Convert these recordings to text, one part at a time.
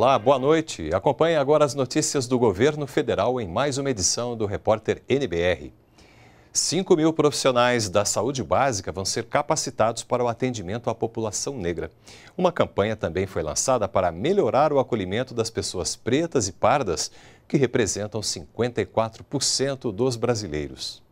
Olá, boa noite. Acompanhe agora as notícias do governo federal em mais uma edição do Repórter NBR. 5 mil profissionais da saúde básica vão ser capacitados para o atendimento à população negra. Uma campanha também foi lançada para melhorar o acolhimento das pessoas pretas e pardas, que representam 54% dos brasileiros.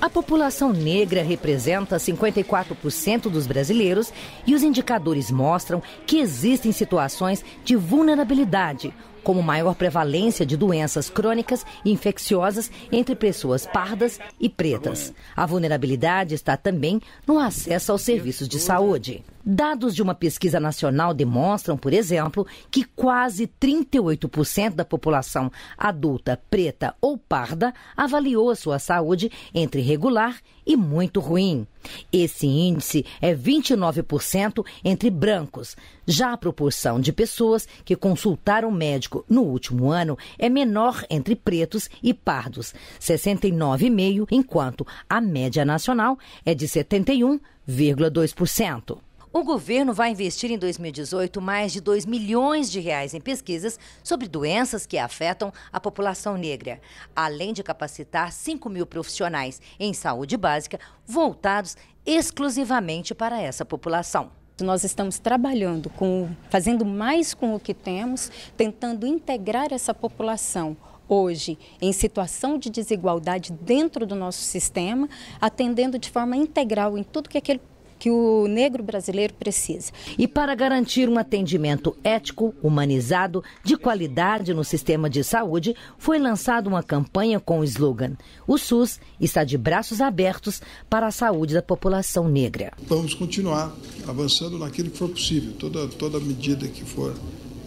A população negra representa 54% dos brasileiros e os indicadores mostram que existem situações de vulnerabilidade, como maior prevalência de doenças crônicas e infecciosas entre pessoas pardas e pretas. A vulnerabilidade está também no acesso aos serviços de saúde. Dados de uma pesquisa nacional demonstram, por exemplo, que quase 38% da população adulta preta ou parda avaliou a sua saúde entre regular e muito ruim. Esse índice é 29% entre brancos. Já a proporção de pessoas que consultaram médico no último ano é menor entre pretos e pardos, 69,5%, enquanto a média nacional é de 71,2%. O governo vai investir em 2018 mais de 2 milhões de reais em pesquisas sobre doenças que afetam a população negra, além de capacitar 5 mil profissionais em saúde básica voltados exclusivamente para essa população. Nós estamos trabalhando com, fazendo mais com o que temos, tentando integrar essa população hoje em situação de desigualdade dentro do nosso sistema, atendendo de forma integral em tudo que aquele que o negro brasileiro precisa. E para garantir um atendimento ético, humanizado, de qualidade no sistema de saúde, foi lançada uma campanha com o slogan: O SUS está de braços abertos para a saúde da população negra. Vamos continuar avançando naquilo que for possível. Toda, toda medida que for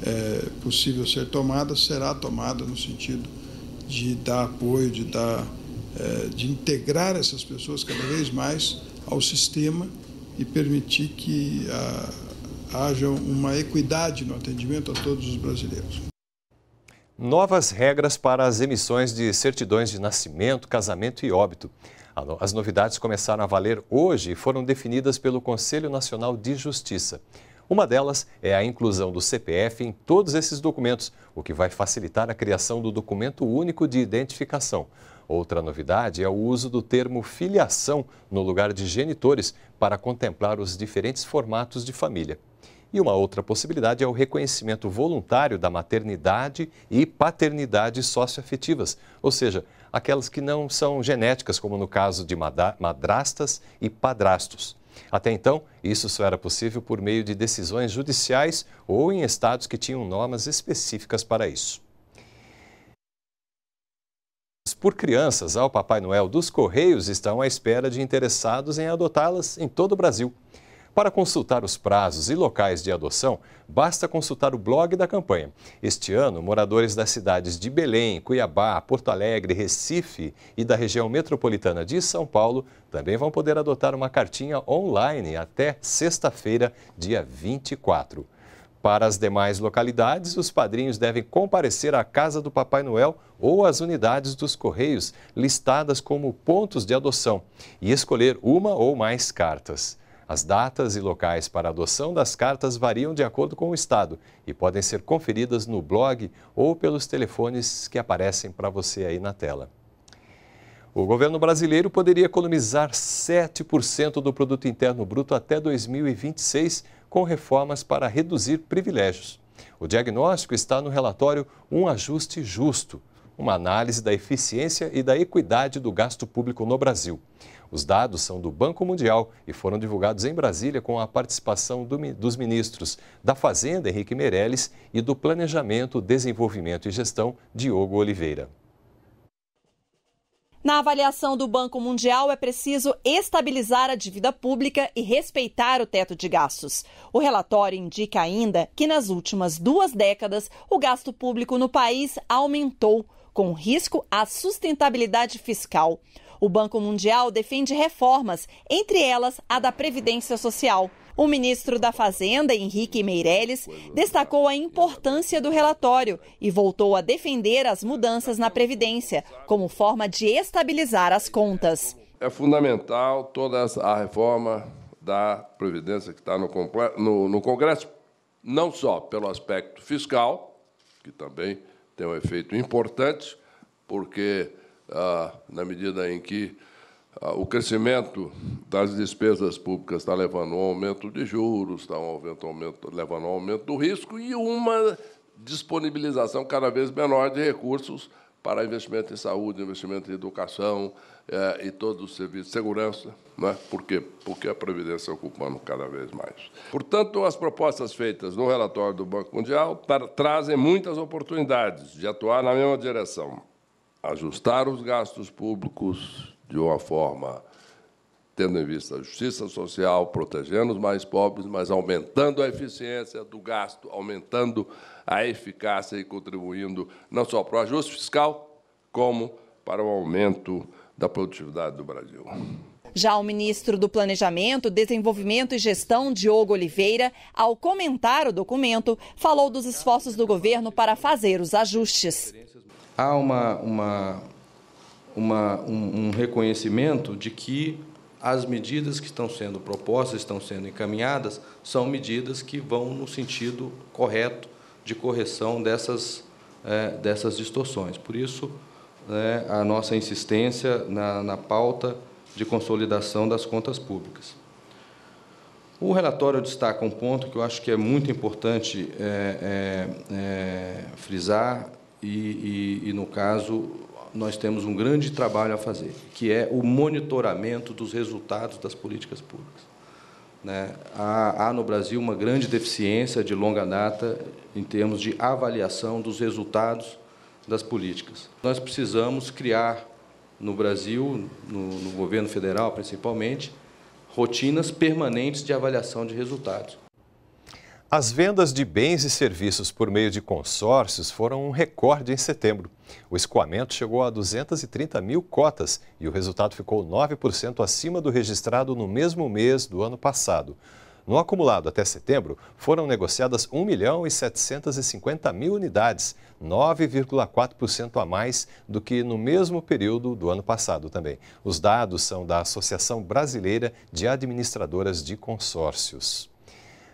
é, possível ser tomada será tomada no sentido de dar apoio, de dar, é, de integrar essas pessoas cada vez mais ao sistema e permitir que ah, haja uma equidade no atendimento a todos os brasileiros. Novas regras para as emissões de certidões de nascimento, casamento e óbito. As novidades começaram a valer hoje e foram definidas pelo Conselho Nacional de Justiça. Uma delas é a inclusão do CPF em todos esses documentos, o que vai facilitar a criação do documento único de identificação. Outra novidade é o uso do termo filiação no lugar de genitores para contemplar os diferentes formatos de família. E uma outra possibilidade é o reconhecimento voluntário da maternidade e paternidade socioafetivas, ou seja, aquelas que não são genéticas, como no caso de madrastas e padrastos. Até então, isso só era possível por meio de decisões judiciais ou em estados que tinham normas específicas para isso por crianças ao Papai Noel dos Correios estão à espera de interessados em adotá-las em todo o Brasil. Para consultar os prazos e locais de adoção, basta consultar o blog da campanha. Este ano, moradores das cidades de Belém, Cuiabá, Porto Alegre, Recife e da região metropolitana de São Paulo também vão poder adotar uma cartinha online até sexta-feira, dia 24. Para as demais localidades, os padrinhos devem comparecer à Casa do Papai Noel ou às unidades dos Correios listadas como pontos de adoção e escolher uma ou mais cartas. As datas e locais para adoção das cartas variam de acordo com o estado e podem ser conferidas no blog ou pelos telefones que aparecem para você aí na tela. O governo brasileiro poderia economizar 7% do produto interno bruto até 2026 com reformas para reduzir privilégios. O diagnóstico está no relatório Um Ajuste Justo, uma análise da eficiência e da equidade do gasto público no Brasil. Os dados são do Banco Mundial e foram divulgados em Brasília com a participação do, dos ministros da Fazenda, Henrique Meirelles, e do Planejamento, Desenvolvimento e Gestão, Diogo Oliveira. Na avaliação do Banco Mundial, é preciso estabilizar a dívida pública e respeitar o teto de gastos. O relatório indica ainda que, nas últimas duas décadas, o gasto público no país aumentou, com risco à sustentabilidade fiscal. O Banco Mundial defende reformas, entre elas a da Previdência Social. O ministro da Fazenda, Henrique Meirelles, destacou a importância do relatório e voltou a defender as mudanças na Previdência como forma de estabilizar as contas. É fundamental toda a reforma da Previdência que está no, no, no Congresso, não só pelo aspecto fiscal, que também tem um efeito importante, porque ah, na medida em que ah, o crescimento das despesas públicas está levando a um aumento de juros, está um aumento, aumento, levando a um aumento do risco e uma disponibilização cada vez menor de recursos para investimento em saúde, investimento em educação eh, e todos os serviços de segurança. Né? Por quê? Porque a Previdência ocupando cada vez mais. Portanto, as propostas feitas no relatório do Banco Mundial trazem muitas oportunidades de atuar na mesma direção. Ajustar os gastos públicos, de uma forma tendo em vista a justiça social, protegendo os mais pobres, mas aumentando a eficiência do gasto, aumentando a eficácia e contribuindo não só para o ajuste fiscal, como para o aumento da produtividade do Brasil. Já o ministro do Planejamento, Desenvolvimento e Gestão, Diogo Oliveira, ao comentar o documento, falou dos esforços do governo para fazer os ajustes. Há uma, uma uma, um, um reconhecimento de que as medidas que estão sendo propostas, estão sendo encaminhadas, são medidas que vão no sentido correto de correção dessas, é, dessas distorções. Por isso, é, a nossa insistência na, na pauta de consolidação das contas públicas. O relatório destaca um ponto que eu acho que é muito importante é, é, é frisar e, e, e, no caso, nós temos um grande trabalho a fazer, que é o monitoramento dos resultados das políticas públicas. Né? Há, há, no Brasil uma grande deficiência de longa data em termos de avaliação dos resultados das políticas. Nós precisamos criar no Brasil, no, no governo federal principalmente, rotinas permanentes de avaliação de resultados. As vendas de bens e serviços por meio de consórcios foram um recorde em setembro. O escoamento chegou a 230 mil cotas e o resultado ficou 9% acima do registrado no mesmo mês do ano passado. No acumulado até setembro, foram negociadas 1 milhão e 750 mil unidades, 9,4% a mais do que no mesmo período do ano passado também. Os dados são da Associação Brasileira de Administradoras de Consórcios.